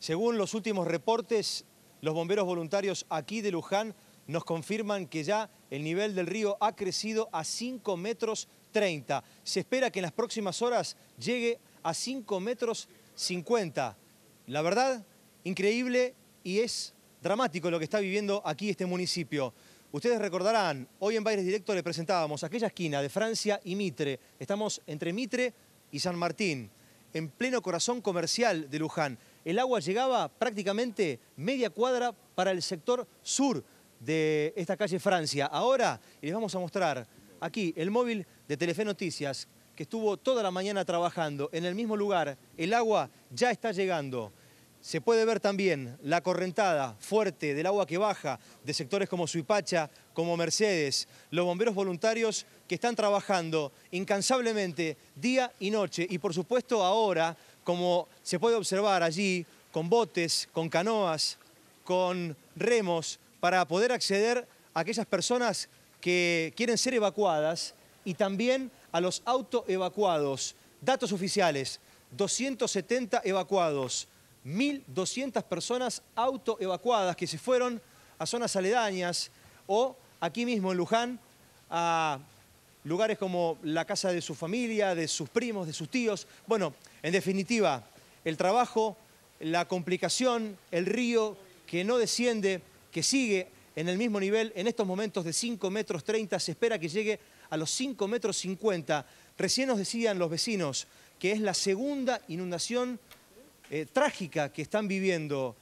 Según los últimos reportes, los bomberos voluntarios aquí de Luján nos confirman que ya el nivel del río ha crecido a 5 metros 30. Se espera que en las próximas horas llegue a 5 metros 50. La verdad, increíble y es dramático lo que está viviendo aquí este municipio. Ustedes recordarán, hoy en Baires Directo le presentábamos aquella esquina de Francia y Mitre. Estamos entre Mitre y San Martín, en pleno corazón comercial de Luján el agua llegaba prácticamente media cuadra para el sector sur de esta calle Francia. Ahora les vamos a mostrar aquí el móvil de Telefe Noticias que estuvo toda la mañana trabajando en el mismo lugar. El agua ya está llegando. Se puede ver también la correntada fuerte del agua que baja de sectores como Suipacha, como Mercedes, los bomberos voluntarios que están trabajando incansablemente día y noche y por supuesto ahora como se puede observar allí, con botes, con canoas, con remos, para poder acceder a aquellas personas que quieren ser evacuadas y también a los autoevacuados. Datos oficiales, 270 evacuados, 1.200 personas autoevacuadas que se fueron a zonas aledañas o aquí mismo en Luján a lugares como la casa de su familia, de sus primos, de sus tíos. Bueno, en definitiva, el trabajo, la complicación, el río que no desciende, que sigue en el mismo nivel, en estos momentos de 5 metros 30, se espera que llegue a los 5 metros 50. Recién nos decían los vecinos que es la segunda inundación eh, trágica que están viviendo